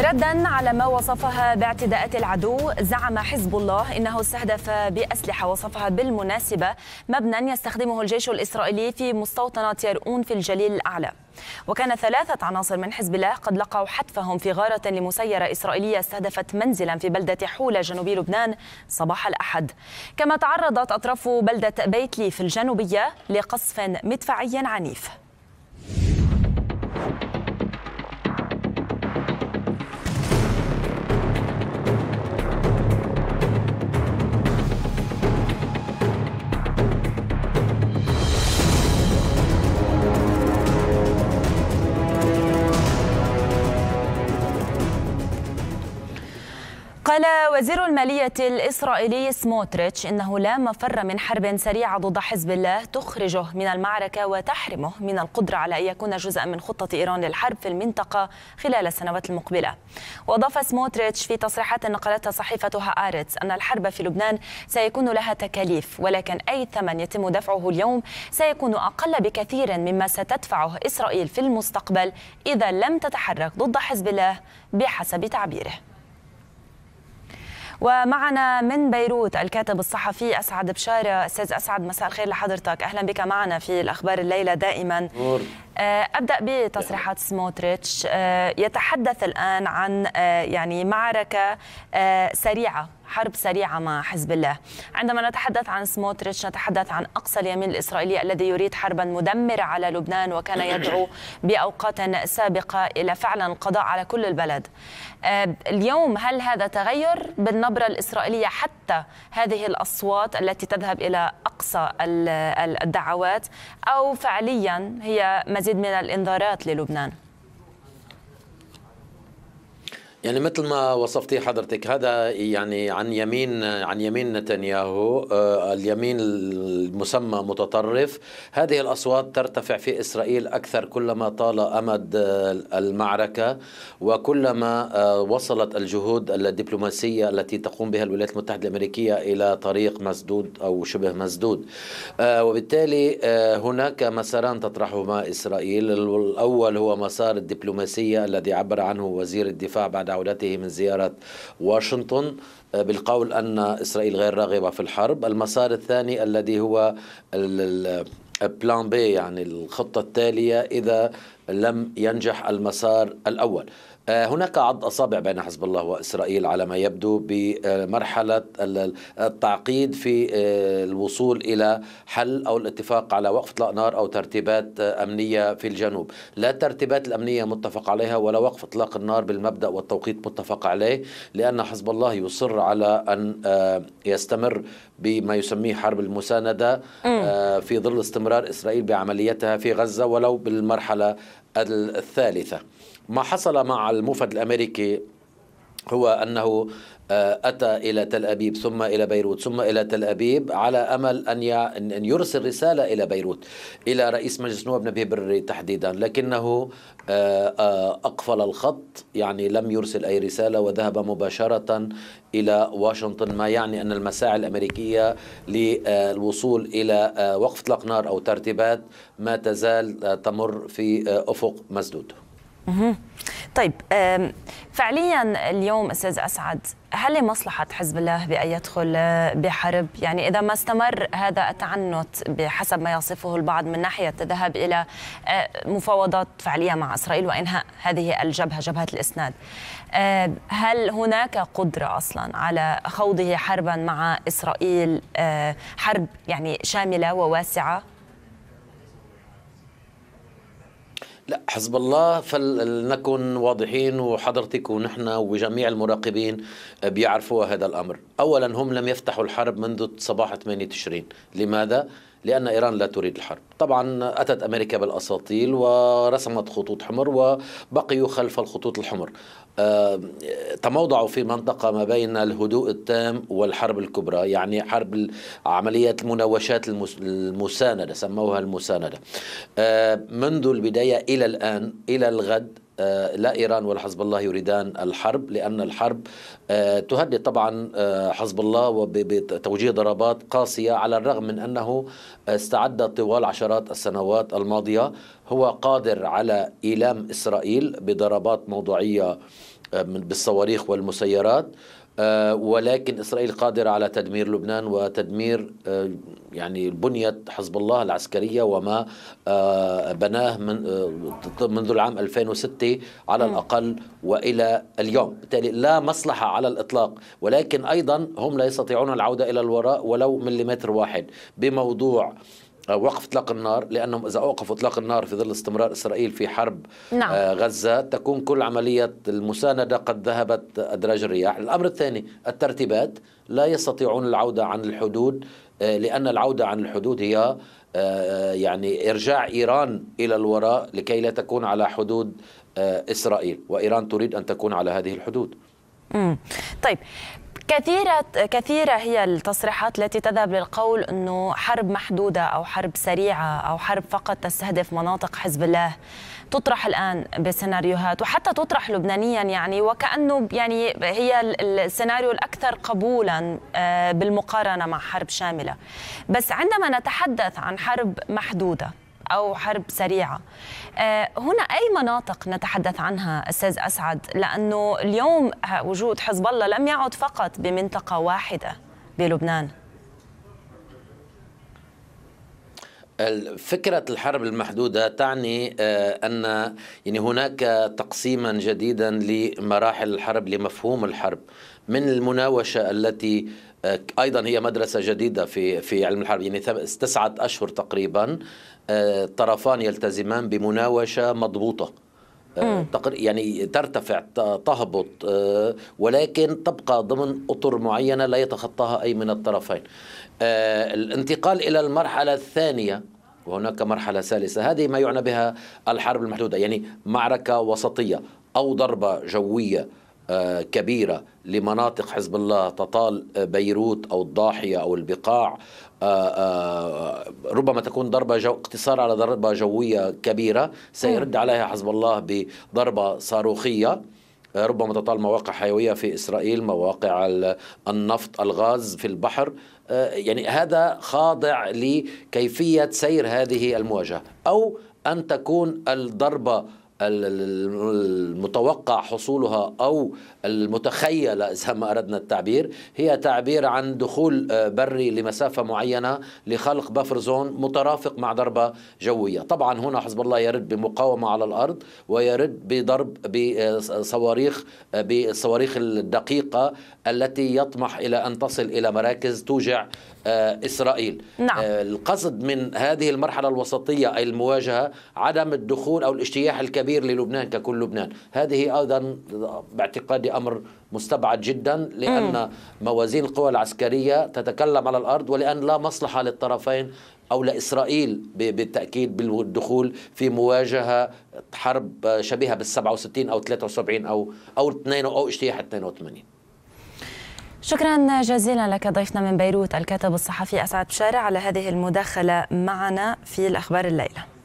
ردا على ما وصفها باعتداءات العدو زعم حزب الله انه استهدف باسلحه وصفها بالمناسبه مبنى يستخدمه الجيش الاسرائيلي في مستوطنه يرؤون في الجليل الاعلى وكان ثلاثه عناصر من حزب الله قد لقوا حتفهم في غاره لمسيره اسرائيليه استهدفت منزلا في بلده حوله جنوب لبنان صباح الاحد كما تعرضت اطراف بلده بيت ليف الجنوبيه لقصف مدفعي عنيف قال وزير المالية الإسرائيلي سموتريتش إنه لا مفر من حرب سريعة ضد حزب الله تخرجه من المعركة وتحرمه من القدرة على أن يكون جزءا من خطة إيران للحرب في المنطقة خلال السنوات المقبلة وأضاف سموتريتش في تصريحات نقلتها صحيفة هآرتس أن الحرب في لبنان سيكون لها تكاليف ولكن أي ثمن يتم دفعه اليوم سيكون أقل بكثير مما ستدفعه إسرائيل في المستقبل إذا لم تتحرك ضد حزب الله بحسب تعبيره ومعنا من بيروت الكاتب الصحفي اسعد بشاره استاذ اسعد مساء الخير لحضرتك اهلا بك معنا في الاخبار الليله دائما آه، ابدا بتصريحات سموتريتش آه، يتحدث الان عن آه، يعني معركه سريعه حرب سريعة مع حزب الله عندما نتحدث عن سموتريتش نتحدث عن أقصى اليمين الإسرائيلي الذي يريد حربا مدمرة على لبنان وكان يدعو بأوقات سابقة إلى فعلا القضاء على كل البلد آه، اليوم هل هذا تغير بالنبرة الإسرائيلية حتى هذه الأصوات التي تذهب إلى أقصى الدعوات أو فعليا هي مزيد من الإنذارات للبنان؟ يعني مثل ما وصفتي حضرتك هذا يعني عن يمين عن يمين نتنياهو آه، اليمين المسمى متطرف هذه الاصوات ترتفع في اسرائيل اكثر كلما طال امد آه، المعركه وكلما آه، وصلت الجهود الدبلوماسيه التي تقوم بها الولايات المتحده الامريكيه الى طريق مسدود او شبه مسدود وبالتالي هناك مساران تطرحهما اسرائيل الاول هو مسار الدبلوماسيه الذي عبر عنه وزير الدفاع بعد عودته من زيارة واشنطن آه، بالقول أن إسرائيل غير راغبة في الحرب المسار الثاني الذي هو البلان بي يعني الخطة التالية إذا لم ينجح المسار الأول آه، هناك عض أصابع بين حزب الله وإسرائيل على ما يبدو بمرحلة التعقيد في آه، الوصول إلى حل أو الاتفاق على وقف إطلاق نار أو ترتيبات آه، أمنية في الجنوب لا الترتيبات الأمنية متفق عليها ولا وقف إطلاق النار بالمبدأ والتوقيت متفق عليه لأن حزب الله يصر على أن يستمر بما يسميه حرب المساندة في ظل استمرار إسرائيل بعمليتها في غزة ولو بالمرحلة الثالثة ما حصل مع المفد الأمريكي هو أنه آه، أتى إلى تل أبيب ثم إلى بيروت ثم إلى تل أبيب على أمل أن أن يرسل رسالة إلى بيروت إلى رئيس مجلس النواب نبيه بري تحديدا لكنه آه، آه، أقفل الخط يعني لم يرسل أي رسالة وذهب مباشرة إلى واشنطن ما يعني أن المساعي الأمريكية للوصول إلى وقف اطلاق نار أو ترتيبات ما تزال تمر في أفق مسدود. طيب فعليا اليوم استاذ اسعد هل مصلحه حزب الله بان يدخل بحرب يعني اذا ما استمر هذا التعنت بحسب ما يصفه البعض من ناحيه الذهاب الى آه، مفاوضات فعليه مع اسرائيل وانهاء هذه الجبهه جبهه الاسناد آه، هل هناك قدره اصلا على خوضه حربا مع اسرائيل آه، حرب يعني شامله وواسعه لا حزب الله فلنكن واضحين وحضرتك ونحن وجميع المراقبين آه، بيعرفوا هذا الأمر أولا هم لم يفتحوا الحرب منذ صباح 8 تشرين لماذا؟ لأن إيران لا تريد الحرب طبعا أتت أمريكا بالأساطيل ورسمت خطوط حمر وبقيوا خلف الخطوط الحمر تموضعوا في منطقة ما بين الهدوء التام والحرب الكبرى يعني حرب عمليات المناوشات المساندة سموها المساندة منذ البداية إلى الآن إلى الغد آه، لا إيران ولا حزب الله يريدان الحرب لأن الحرب آه، تهدد طبعا آه، حزب الله بتوجيه ضربات قاسية على الرغم من أنه استعد طوال عشرات السنوات الماضية هو قادر على إيلام إسرائيل بضربات موضوعية بالصواريخ والمسيرات آه، ولكن إسرائيل قادرة على تدمير لبنان وتدمير آه، يعني بنية حزب الله العسكرية وما آه، بناه من منذ العام 2006 على الأقل وإلى اليوم بالتالي لا مصلحة على الإطلاق ولكن أيضا هم لا يستطيعون العودة إلى الوراء ولو مليمتر واحد بموضوع آه، وقف اطلاق النار لانهم اذا اوقفوا اطلاق النار في ظل استمرار اسرائيل في حرب نعم. آه، غزه تكون كل عمليه المسانده قد ذهبت ادراج الرياح، الامر الثاني الترتيبات لا يستطيعون العوده عن الحدود آه، لان العوده عن الحدود هي يعني ارجاع ايران الى الوراء لكي لا تكون على حدود اسرائيل وايران تريد ان تكون على هذه الحدود. طيب كثيرة كثيرة هي التصريحات التي تذهب للقول انه حرب محدودة او حرب سريعة او حرب فقط تستهدف مناطق حزب الله تطرح الان بسيناريوهات وحتى تطرح لبنانيا يعني وكانه يعني هي السيناريو الاكثر قبولا آه، بالمقارنة مع حرب شاملة بس عندما نتحدث عن حرب محدودة أو حرب سريعة آه، هنا أي مناطق نتحدث عنها أستاذ أسعد لأنه اليوم وجود حزب الله لم يعد فقط بمنطقة واحدة بلبنان فكرة الحرب المحدودة تعني آه، أن يعني هناك تقسيما جديدا لمراحل الحرب لمفهوم الحرب من المناوشة التي آه، ايضا هي مدرسه جديده في في علم الحرب يعني تسعه اشهر تقريبا الطرفان آه، يلتزمان بمناوشه مضبوطه آه، يعني ترتفع تهبط ولكن تبقى ضمن اطر معينه لا يتخطاها اي من الطرفين الانتقال الى المرحله الثانيه وهناك مرحله ثالثه هذه ما يعنى بها الحرب المحدوده يعني معركه وسطيه او ضربه جويه آه، كبيره لمناطق حزب الله تطال آه، بيروت او الضاحيه او البقاع آه، ربما تكون ضربه جو اقتصار على ضربه جويه كبيره سيرد عليها حزب الله بضربه صاروخيه ربما تطال مواقع حيويه في اسرائيل مواقع النفط الغاز في البحر يعني هذا خاضع لكيفيه سير هذه المواجهه او ان تكون الضربه المتوقع حصولها او المتخيله اذا ما اردنا التعبير هي تعبير عن دخول آه، بري لمسافه معينه لخلق بفر زون مترافق مع ضربه جويه، طبعا هنا حزب الله يرد بمقاومه على الارض ويرد بضرب بصواريخ آه، آه، بالصواريخ الدقيقه التي يطمح الى ان تصل الى مراكز توجع اسرائيل. نعم. القصد من هذه المرحله الوسطيه اي المواجهه عدم الدخول او الاجتياح الكبير كبير للبنان ككل لبنان هذه أيضا باعتقادي أمر مستبعد جدا لأن موازين القوى العسكرية تتكلم على الأرض ولأن لا مصلحة للطرفين أو لإسرائيل بالتأكيد بالدخول في مواجهة حرب شبيهة بال 67 أو 73 أو أو 2 أو اجتياح 82 شكرا جزيلا لك ضيفنا من بيروت الكاتب الصحفي أسعد بشارع على هذه المداخلة معنا في الأخبار الليلة